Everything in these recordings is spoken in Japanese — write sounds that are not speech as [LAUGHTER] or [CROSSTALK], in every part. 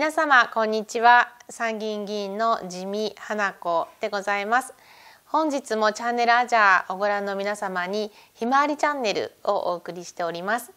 皆様こんにちは参議院議員の地味花子でございます本日もチャンネルアジャーをご覧の皆様にひまわりチャンネルをお送りしております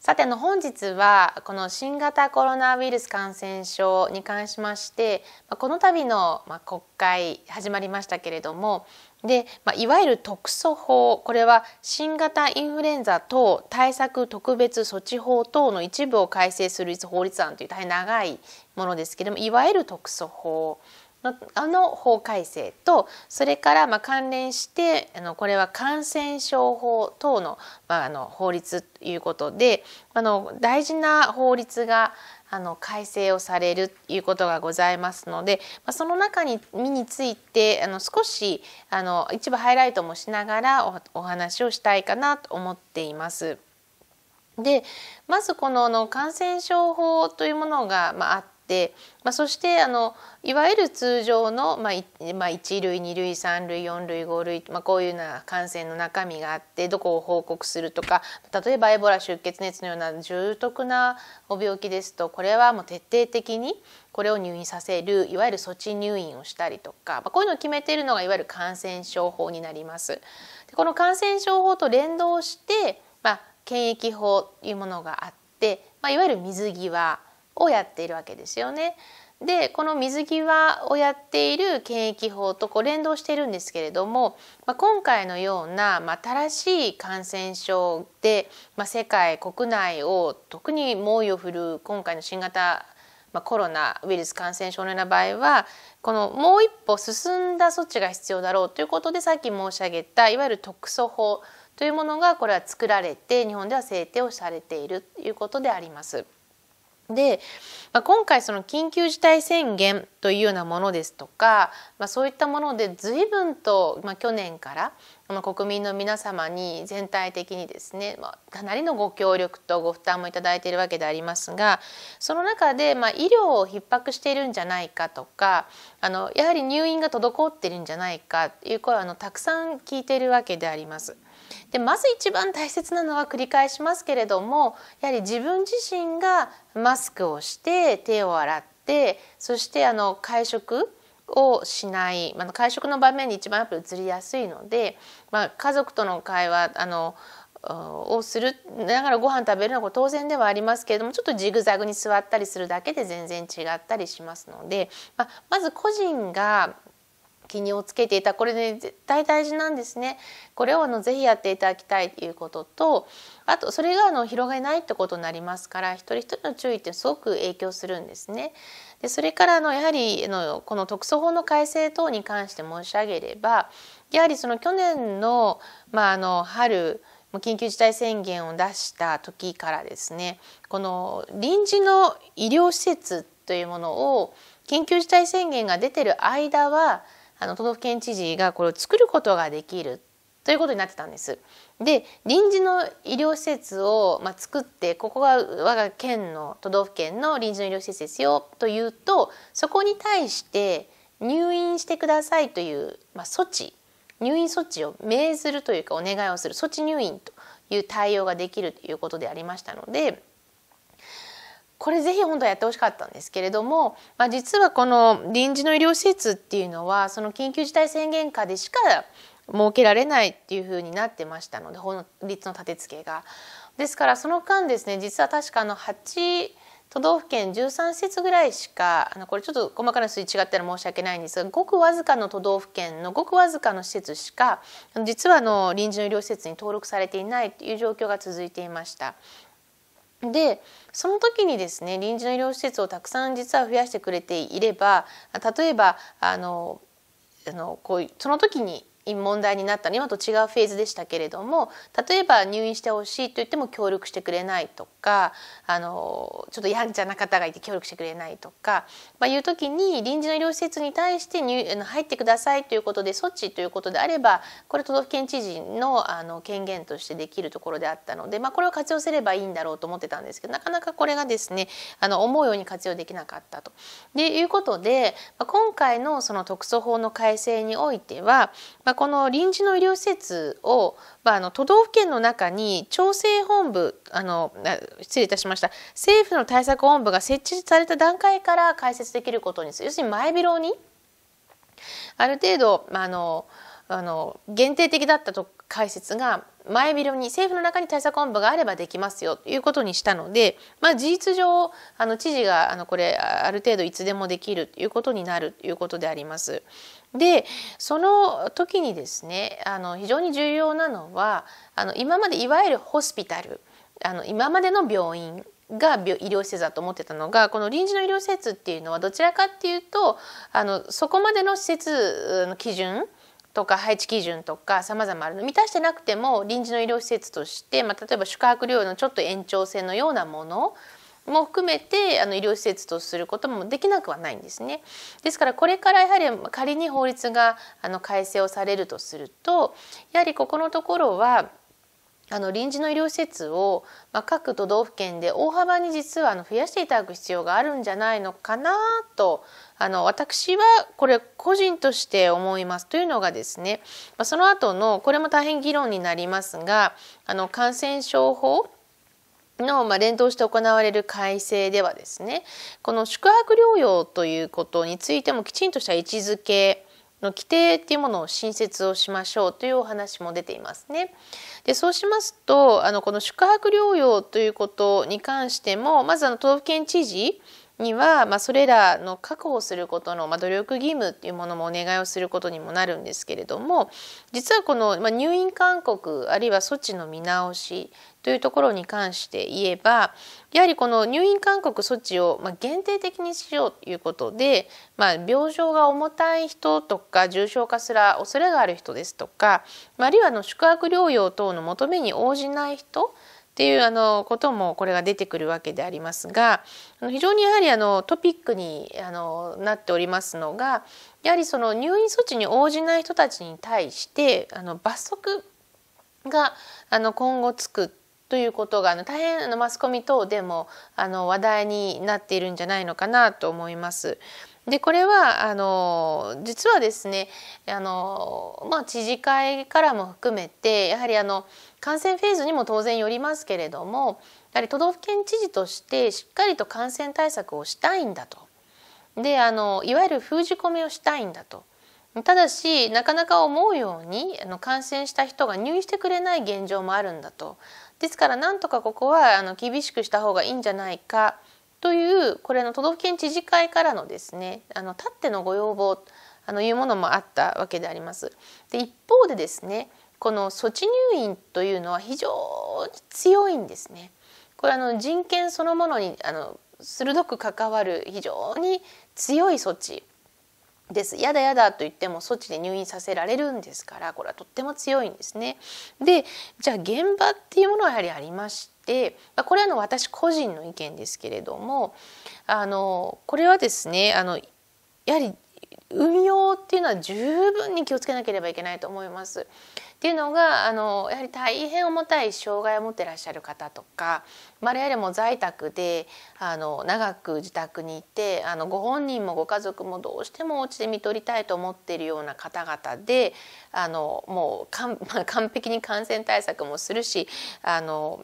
さてあの本日はこの新型コロナウイルス感染症に関しましてこの度の国会始まりましたけれどもで、まあ、いわゆる特措法これは新型インフルエンザ等対策特別措置法等の一部を改正する法律案という大変長いものですけれどもいわゆる特措法のあの法改正とそれからまあ関連してあのこれは感染症法等の,、まあ、あの法律ということであの大事な法律があの改正をされるということがございますので、まあ、その中に身についてあの少しあの一部ハイライトもしながらお話をしたいかなと思っています。でまずこのの感染症法というものが、まあ、あって、まあ、そしてあのいわゆる通常の、まあまあ、1類2類3類4類5類、まあ、こういうような感染の中身があってどこを報告するとか例えばエボラ出血熱のような重篤なお病気ですとこれはもう徹底的にこれを入院させるいわゆる措置入院をしたりとか、まあ、こういうのを決めているのがいわゆる感染症法になります。でこの感染症法と連動して、まあ、検疫法というものがあって、まあ、いわゆる水際をやっているわけですよね。でこの水際をやっている検疫法とこう連動しているんですけれども、まあ、今回のような、まあ、新しい感染症で、まあ、世界国内を特に猛威を振るう今回の新型まあ、コロナウイルス感染症のような場合はこのもう一歩進んだ措置が必要だろうということでさっき申し上げたいわゆる特措法というものがこれは作られて日本では制定をされているということであります。で、まあ、今回その緊急事態宣言というようなものですとか、まあ、そういったもので随分と、まあ、去年から国民の皆様に全体的にですね、まあ、かなりのご協力とご負担もいただいているわけでありますがその中で、まあ、医療を逼迫しているんじゃないかとかあのやはり入院が滞っているんじゃないかという声をあのたくさん聞いているわけであります。でまず一番大切なのは繰り返しますけれどもやはり自分自身がマスクをして手を洗ってそしてあの会食をしない、まあ、会食の場面に一番やっぱり移りやすいので、まあ、家族との会話あのをするだからご飯食べるのは当然ではありますけれどもちょっとジグザグに座ったりするだけで全然違ったりしますので、まあ、まず個人が気をつけていたこれね絶対大事なんですね。これをあのぜひやっていただきたいということとあとそれがあの広げないってことになりますから一人一人の注意ってすごく影響するんですね。でそれからあのやはりあのこの特措法の改正等に関して申し上げればやはりその去年の,、まあ、あの春緊急事態宣言を出した時からですねこの臨時の医療施設というものを緊急事態宣言が出てる間はあの都道府県知事がこれを作ることができるということになってたんです。で臨時の医療施設を、まあ、作ってここが我が県の都道府県の臨時の医療施設ですよというとそこに対して入院してくださいという、まあ、措置入院措置を命ずるというかお願いをする措置入院という対応ができるということでありましたのでこれぜひ本当はやってほしかったんですけれども、まあ、実はこの臨時の医療施設っていうのはその緊急事態宣言下でしか設けられないっていうふうになってましたので法律の立て付けが。ですからその間ですね実は確かの8都道府県13施設ぐらいしかあのこれちょっと細かな数字違ったら申し訳ないんですがごくわずかの都道府県のごくわずかの施設しか実はの臨時の医療施設に登録されていないという状況が続いていました。でその時にですね臨時の医療施設をたくさん実は増やしてくれていれば例えばあのあのこうその時に問題になったの今と違うフェーズでしたけれども例えば入院してほしいと言っても協力してくれないとかあのちょっとやんちゃな方がいて協力してくれないとか、まあ、いう時に臨時の医療施設に対して入入ってくださいということで措置ということであればこれ都道府県知事のあの権限としてできるところであったので、まあ、これを活用すればいいんだろうと思ってたんですけどなかなかこれがですねあの思うように活用できなかったと。でいうことで今回のその特措法の改正においては、まあこの臨時の医療施設を、まあ、あの都道府県の中に調整本部あの失礼いたしました政府の対策本部が設置された段階から開設できることにする要するに前広にある程度、まあ、あのあの限定的だったと解説が前広に政府の中に対策本部があればできますよということにしたので、まあ、事実上あの知事があのこれある程度いつでもできるということになるということであります。でその時にですねあの非常に重要なのはあの今までいわゆるホスピタルあの今までの病院が医療施設だと思ってたのがこの臨時の医療施設っていうのはどちらかっていうとあのそこまでの施設の基準とか配置基準とか様々あるの満たしてなくても臨時の医療施設として、まあ、例えば宿泊療養のちょっと延長線のようなものも含めてあの医療施設とすることもできなくはないんですね。ですからこれからやはり仮に法律があの改正をされるとするとやはりここのところはあの臨時の医療施設を、まあ、各都道府県で大幅に実はあの増やしていただく必要があるんじゃないのかなとあの私はこれ個人として思いますというのがですね、まあ、その後のこれも大変議論になりますがあの感染症法の、まあ、連動して行われる改正ではですねこの宿泊療養ということについてもきちんとした位置づけの規定っていうものを新設をしましょうというお話も出ていますね。でそうしますとあのこの宿泊療養ということに関してもまずあの都道府県知事には、まあ、それらの確保することの、まあ、努力義務っていうものもお願いをすることにもなるんですけれども実はこの、まあ、入院勧告あるいは措置の見直しというところに関して言えばやはりこの入院勧告措置を、まあ、限定的にしようということで、まあ、病状が重たい人とか重症化すら恐れがある人ですとか、まあ、あるいはの宿泊療養等の求めに応じない人っていうあのこともこれが出てくるわけでありますが非常にやはりあのトピックにあのなっておりますのがやはりその入院措置に応じない人たちに対してあの罰則があの今後つくということがあの大変あのマスコミ等でもあの話題になっているんじゃないのかなと思います。でこれはあの実はですねあの、まあ、知事会からも含めてやはりあの感染フェーズにも当然よりますけれどもやはり都道府県知事としてしっかりと感染対策をしたいんだとであのいわゆる封じ込めをしたいんだと。ただしなかなか思うようにあの感染した人が入院してくれない現状もあるんだとですからなんとかここはあの厳しくした方がいいんじゃないかというこれの都道府県知事会からのですねあのたってのご要望あのいうものもあったわけであります。で一方でですねこの措置入院というのは非常に強いんですね。これあの人権そのものにあの鋭く関わる非常に強い措置ですやだやだと言っても措置で入院させられるんですからこれはとっても強いんですね。でじゃあ現場っていうものはやはりありましてこれはの私個人の意見ですけれどもあのこれはですねあのやはり運用っていうのは十分に気をつけなければいけないと思います。っていうのがあのやはり大変重たい障害を持ってらっしゃる方とか我々も在宅であの長く自宅にいてあのご本人もご家族もどうしてもお家で看取りたいと思っているような方々であのもう完, [LAUGHS] まあ、完璧に感染対策もするしあの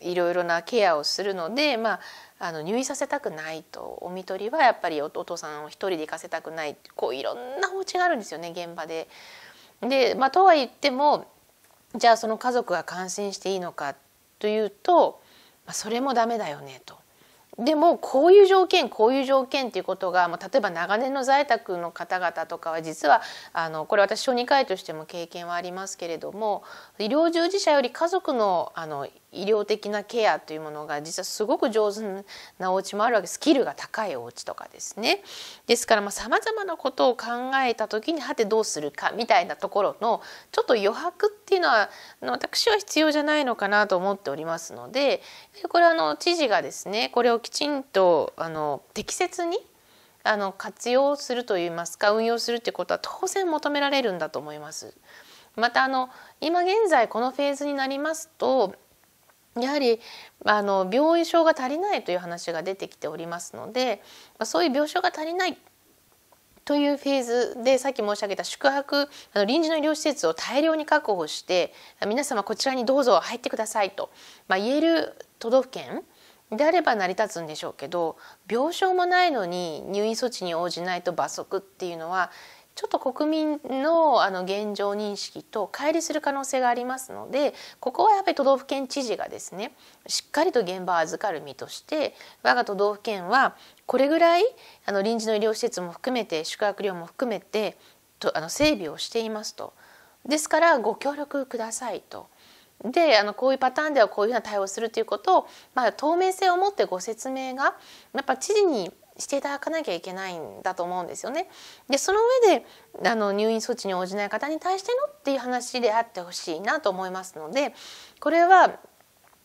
いろいろなケアをするので、まあ、あの入院させたくないとお看取りはやっぱりお父さんを一人で行かせたくないこういろんなお家があるんですよね現場で。で、まあ、とは言ってもじゃあその家族が感染していいのかというと、まあ、それもダメだよねと。でもこういう条件こういう条件っていうことがもう例えば長年の在宅の方々とかは実はあのこれ私小児科医としても経験はありますけれども医療従事者より家族のあの医療的なケアというものが実はすごく上手なお家もあるわけスキルが高いお家とかですね。ですからさまざまなことを考えた時にはてどうするかみたいなところのちょっと余白っていうのは私は必要じゃないのかなと思っておりますのでこれはあの知事がですねこれをきちんとあの適切にあの活用するといいますか運用するってことは当然求められるんだと思います。またあの今現在このフェーズになりますとやはりあの病床が足りないという話が出てきておりますのでそういう病床が足りないというフェーズでさっき申し上げた宿泊あの臨時の医療施設を大量に確保して皆様こちらにどうぞ入ってくださいと、まあ、言える都道府県であれば成り立つんでしょうけど病床もないのに入院措置に応じないと罰則っていうのはちょっと国民のあの現状認識と乖離する可能性がありますのでここはやっぱり都道府県知事がですねしっかりと現場を預かる身として我が都道府県はこれぐらいあの臨時の医療施設も含めて宿泊料も含めてとあの整備をしていますと。ですからご協力くださいと。であのこういうパターンではこういうふうな対応するということを、まあ、透明性を持ってご説明がやっぱ知事にしていただかなきゃいけないんだと思うんですよね。でその上であの入院措置に応じない方に対してのっていう話であってほしいなと思いますのでこれは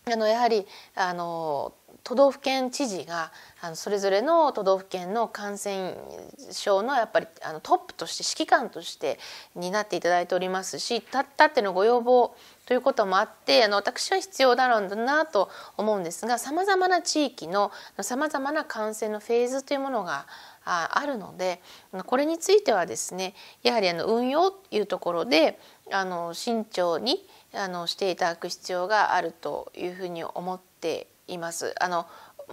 あのやはりあの都道府県知事があのそれぞれの都道府県の感染症のやっぱりあのトップとして指揮官として担っていただいておりますしたったってのご要望ということもあってあの私は必要だろうなと思うんですがさまざまな地域のさまざまな感染のフェーズというものがあるのでこれについてはですねやはりあの運用というところであの慎重にあのしていただく必要があるというふうに思っています。あの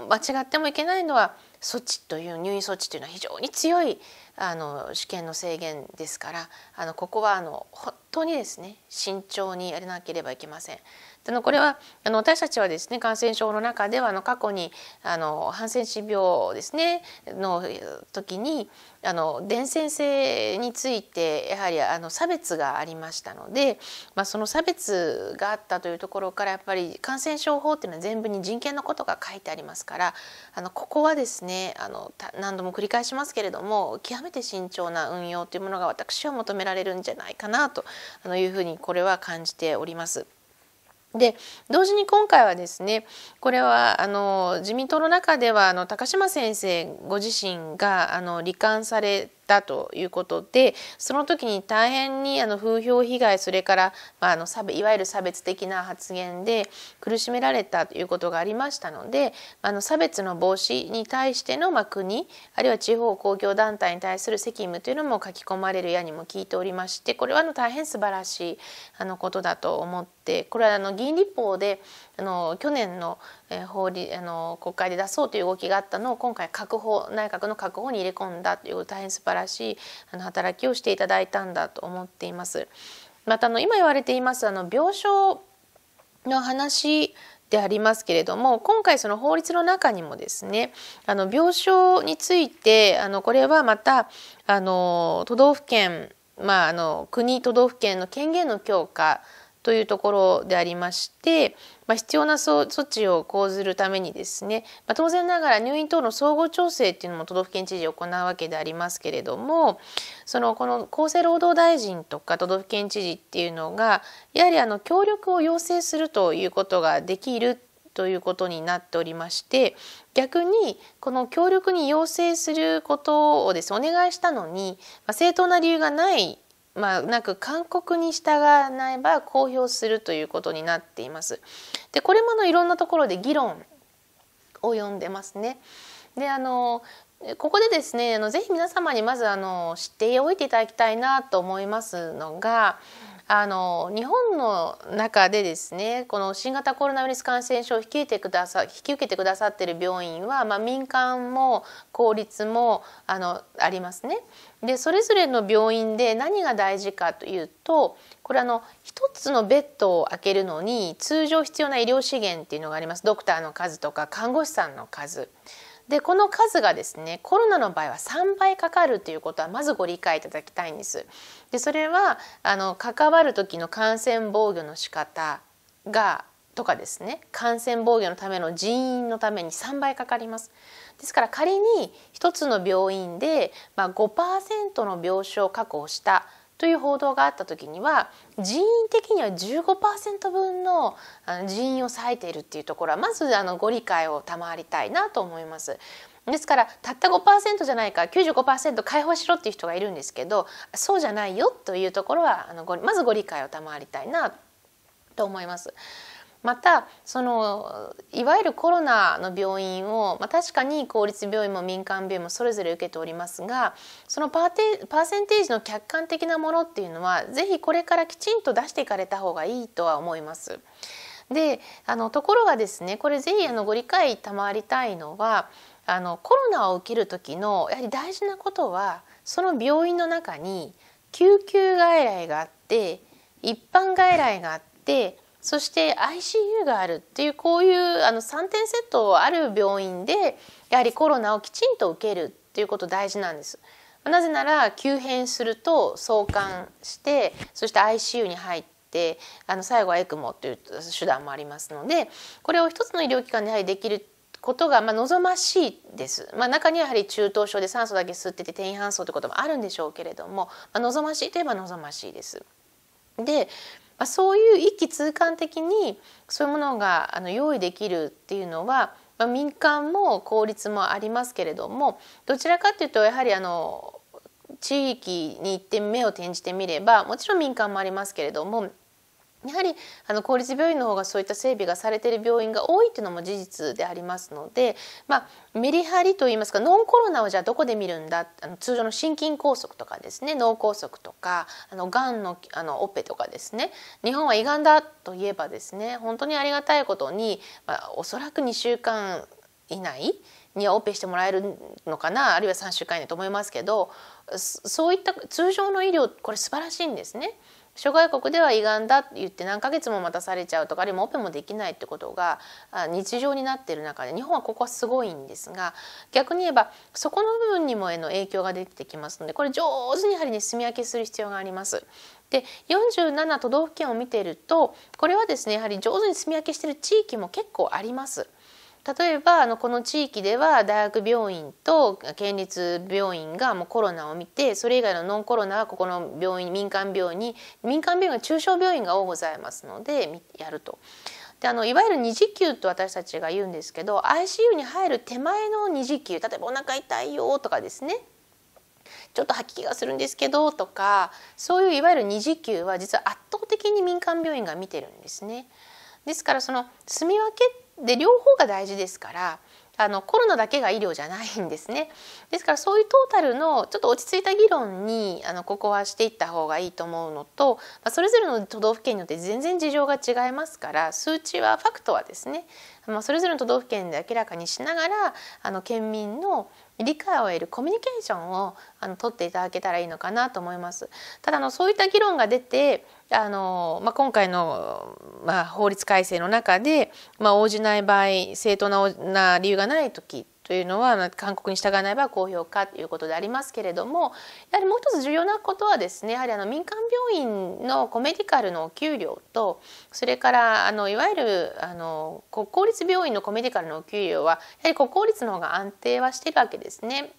間違ってもいけないのは措置という入院措置というのは非常に強いあの試験の制限ですからあのここはあの本当にですね慎重にやらなければいけません。あのこれはあの私たちはですね感染症の中ではあの過去にあのハンセン氏病ですねの時にあの伝染性についてやはりあの差別がありましたので、まあ、その差別があったというところからやっぱり感染症法っていうのは全部に人権のことが書いてありますからあのここはですねあの何度も繰り返しますけれども極めて慎重な運用というものが私は求められるんじゃないかなというふうにこれは感じております。で同時に今回はですねこれはあの自民党の中ではあの高島先生ご自身があの罹患されたということでその時に大変にあの風評被害それから、まあ、あの差別いわゆる差別的な発言で苦しめられたということがありましたのであの差別の防止に対しての、まあ、国あるいは地方公共団体に対する責務というのも書き込まれるやにも聞いておりましてこれはあの大変素晴らしいあのことだと思ってこれはあの議員立法であの去年の法理あの国会で出そうという動きがあったのを今回閣法内閣の閣法に入れ込んだという大変素晴らしいらしいあの働きをしていただいたんだと思っています。またあの今言われていますあの病床の話でありますけれども今回その法律の中にもですねあの病床についてあのこれはまたあの都道府県まあ、あの国都道府県の権限の強化というところでありまして、まあ、必要な措置を講ずるためにですね、まあ、当然ながら入院等の総合調整っていうのも都道府県知事行うわけでありますけれどもそのこの厚生労働大臣とか都道府県知事っていうのがやはりあの協力を要請するということができるということになっておりまして逆にこの協力に要請することをですお願いしたのに、まあ、正当な理由がないまあ、なんか勧告に従わないば公表するということになっています。でこれものいろんなところで議論を読んでますね。であのここでですねあのぜひ皆様にまずあの知っておいていただきたいなと思いますのが。うんあの日本の中でですねこの新型コロナウイルス感染症を引き受けてくださ引き受けてくださっている病院は、まあ、民間も公立もあのありますね。でそれぞれの病院で何が大事かというとこれあの一つのベッドを空けるのに通常必要な医療資源っていうのがありますドクターの数とか看護師さんの数。でこの数がですねコロナの場合は3倍かかるということはまずご理解いただきたいんです。でそれはあの関わる時の感染防御の仕方がとかですね感染防御のための人員のために3倍かかります。ですから仮に1つの病院で、まあ、5%の病床を確保したという報道があった時には人員的には15%分の人員を割いているっていうところはまずあのご理解を賜りたいなと思います。ですからたった5%じゃないか95%解放しろっていう人がいるんですけどそうじゃないよというところはあのまずご理解を賜りたいなと思います。またそのいわゆるコロナの病院を、まあ、確かに公立病院も民間病院もそれぞれ受けておりますがそのパーテパーセンテージの客観的なものっていうのはぜひこれからきちんと出していかれた方がいいとは思います。であのところがですねこれぜひあのご理解賜りたいのはあのコロナを受ける時のやはり大事なことはその病院の中に救急外来があって一般外来があってそして ICU があるっていうこういうあの3点セットある病院でやはりコロナをきちんと受けるっていうこと大事なんです。なぜなら急変すると送還してそして ICU に入ってあの最後はエクモという手段もありますのでこれを一つの医療機関でやはりできることがまあ望ましいです、まあ、中にはやはり中等症で酸素だけ吸ってて転移搬送ということもあるんでしょうけれども、まあ、望ましいといえば望ましいです。でまあ、そういう一気通貫的にそういうものがあの用意できるっていうのは、まあ、民間も公立もありますけれどもどちらかというとやはりあの地域に行って目を転じてみればもちろん民間もありますけれどもやはりあの公立病院の方がそういった整備がされている病院が多いというのも事実でありますので、まあ、メリハリといいますかノンコロナをじゃあどこで見るんだあの通常の心筋梗塞とかですね脳梗塞とかあのがんのあのオペとかですね日本は胃がんだといえばですね本当にありがたいことに、まあ、おそらく2週間以内にはオペしてもらえるのかなあるいは3週間以内と思いますけどそういった通常の医療これ素晴らしいんですね。諸外国では胃がんだって言って何ヶ月も待たされちゃうとかあるいはオペもできないってことが日常になっている中で日本はここはすごいんですが逆に言えばそこの部分にもへの影響が出てきますのでこれ上手にやはりね住み分けする必要があります。で47都道府県を見ているとこれはですねやはり上手に住み分けしている地域も結構あります。例えばあのこの地域では大学病院と県立病院がもうコロナを見てそれ以外のノンコロナはここの病院民間病院に民間病院が中小病院が多ございますのでやると。であのいわゆる二次級と私たちが言うんですけど ICU に入る手前の二次級、例えばお腹痛いよとかですねちょっと吐き気がするんですけどとかそういういわゆる二次級は実は圧倒的に民間病院が見てるんですね。ですからその住み分けで両方が大事ですからあのコロナだけが医療じゃないんですねですからそういうトータルのちょっと落ち着いた議論にあのここはしていった方がいいと思うのと、まあ、それぞれの都道府県によって全然事情が違いますから数値はファクトはですね、まあ、それぞれの都道府県で明らかにしながらあの県民の理解を得るコミュニケーションをあの取っていただけたらいいのかなと思います。ただのそういった議論が出てあの、まあ、今回の、まあ、法律改正の中で、まあ、応じない場合正当なな理由がない時というのは勧告に従わない場合は公表かということでありますけれどもやはりもう一つ重要なことはですねやはりあの民間病院のコメディカルのお給料とそれからあのいわゆるあの国公立病院のコメディカルのお給料はやはり国公立の方が安定はしてるわけですね。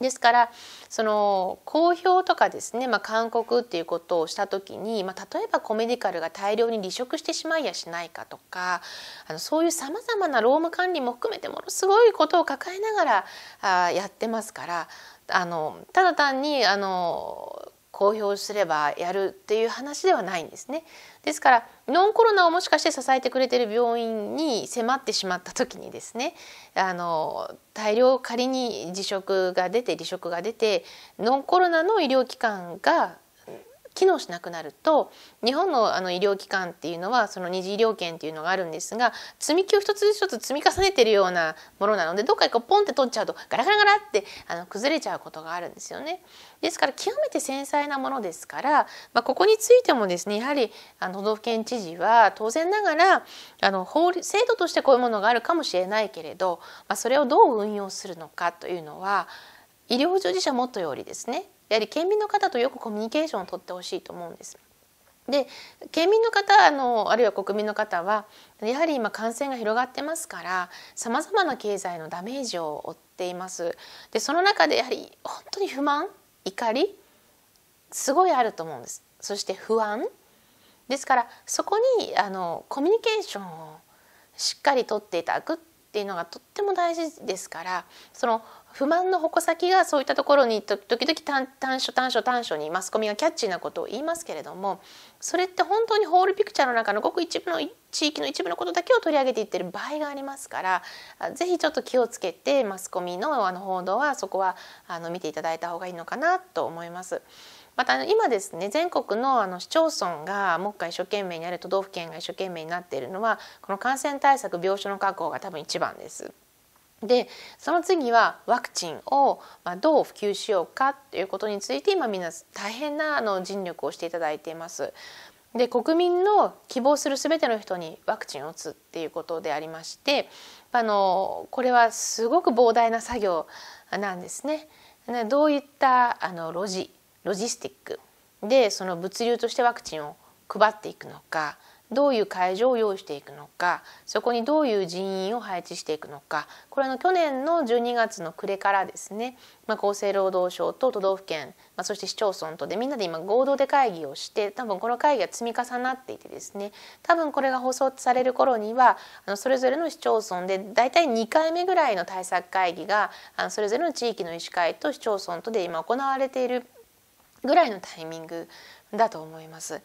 ですからその公表とかですね、まあ、勧告っていうことをした時に、まあ、例えばコメディカルが大量に離職してしまいやしないかとかあのそういうさまざまな労務管理も含めてものすごいことを抱えながらあやってますからあのただ単にあの公表すればやるっていう話ではないんですね。ですからノンコロナをもしかして支えてくれてる病院に迫ってしまった時にですねあの大量仮に辞職が出て離職が出てノンコロナの医療機関が機能しなくなると日本のあの医療機関っていうのはその二次医療券っていうのがあるんですが積み木を一つ一つ積み重ねてるようなものなのでどっかこうポンって取っちゃうとガラガラガラってあの崩れちゃうことがあるんですよね。ですから極めて繊細なものですから、まあ、ここについてもですねやはりあの都道府県知事は当然ながらあの法律制度としてこういうものがあるかもしれないけれど、まあ、それをどう運用するのかというのは医療従事者もっとよりですねやはり県民の方とよくコミュニケーションをとってほしいと思うんです。で県民の方あのあるいは国民の方はやはり今感染が広がってますからさまざまな経済のダメージを負っています。でその中でやはり本当に不満怒りすごいあると思うんです。そして不安ですからそこにあのコミュニケーションをしっかりとっていただくっていうのがとっても大事ですからその不満の矛先がそういったところに時々短所短所短所にマスコミがキャッチーなことを言いますけれどもそれって本当にホールピクチャーの中のごく一部の地域の一部のことだけを取り上げていってる場合がありますからぜひちょっと気をつけてマスコミのあの報道はそこはあの見ていただいた方がいいのかなと思います。また今ですね全国のあの市町村が目下一生懸命にある都道府県が一生懸命になっているのはこの感染対策病床の確保が多分一番です。でその次はワクチンをどう普及しようかということについて今みんな大変なあの尽力をしていただいています。で国民の希望する全ての人にワクチンを打つっていうことでありましてあのこれはすごく膨大な作業なんですね。どういったあのロジロジスティックでその物流としてワクチンを配っていくのかどういう会場を用意していくのかそこにどういう人員を配置していくのかこれは去年の12月の暮れからですね、まあ、厚生労働省と都道府県、まあ、そして市町村とでみんなで今合同で会議をして多分この会議が積み重なっていてですね多分これが放送される頃にはあのそれぞれの市町村で大体2回目ぐらいの対策会議があのそれぞれの地域の医師会と市町村とで今行われているぐらいのタイミングだと思います。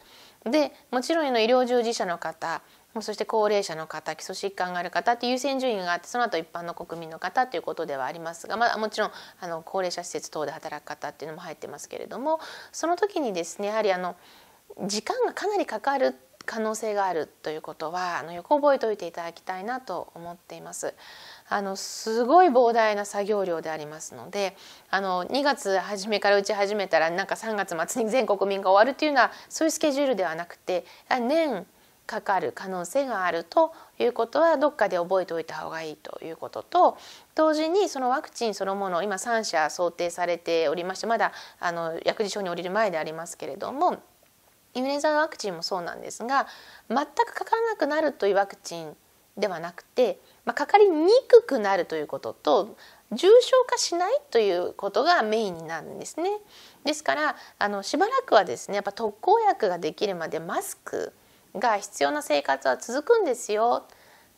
でもちろん医療従事者の方そして高齢者の方基礎疾患がある方って優先順位があってその後一般の国民の方ということではありますが、まあ、もちろんあの高齢者施設等で働く方っていうのも入ってますけれどもその時にですねやはりあの時間がかなりかかる可能性があるということはあのよく覚えておいていただきたいなと思っています。あのすごい膨大な作業量でありますのであの2月初めから打ち始めたらなんか3月末に全国民が終わるというのはそういうスケジュールではなくて年かかる可能性があるということはどっかで覚えておいた方がいいということと同時にそのワクチンそのもの今3社想定されておりましてまだあの薬事承に降りる前でありますけれどもインフルエンザのワクチンもそうなんですが全くかからなくなるというワクチンではなくてまあ、かかりにくくなるということと重症化しないということがメインになるんですね。ですからあのしばらくはですねやっぱ特効薬ができるまでマスクが必要な生活は続くんですよ。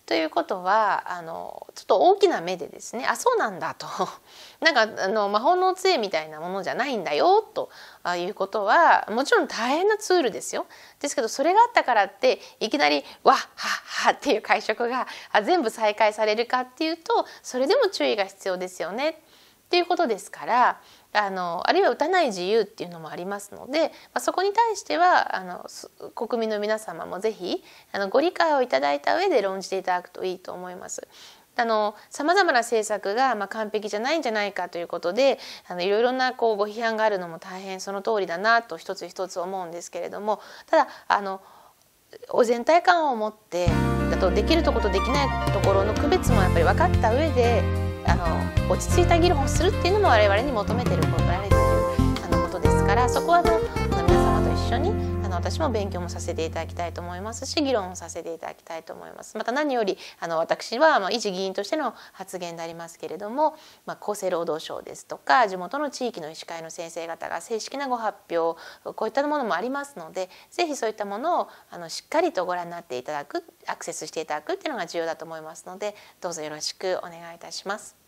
ということはあのちょっと大きな目でですねあそうなんだと [LAUGHS] なんかあの魔法の杖みたいなものじゃないんだよということはもちろん大変なツールですよ。ですけどそれがあったからっていきなり「わっはっは」っていう会食が全部再開されるかっていうとそれでも注意が必要ですよねていうことですからあのあるいは打たない自由っていうのもありますので、まあ、そこに対してはあの国民の皆様もぜひあのご理解をいただいた上で論じていただくといいと思います。あの様々な政策が、まあ、完璧じゃないんじゃないかということであのいろいろなこうご批判があるのも大変その通りだなと一つ一つ思うんですけれどもただあの全体感を持ってだとできるところとできないところの区別もやっぱり分かった上であの落ち着いた議論をするっていうのも我々に求めてることられてるあのことですからそこはあの皆様と一緒にの私も勉強もさせていただきたいと思いますし議論もさせていただきたいと思います。また何よりあの私はま持議員としての発言でありますけれども、まあ、厚生労働省ですとか地元の地域の医師会の先生方が正式なご発表こういったものもありますのでぜひそういったものをあのしっかりとご覧になっていただくアクセスしていただくっていうのが重要だと思いますのでどうぞよろしくお願いいたします。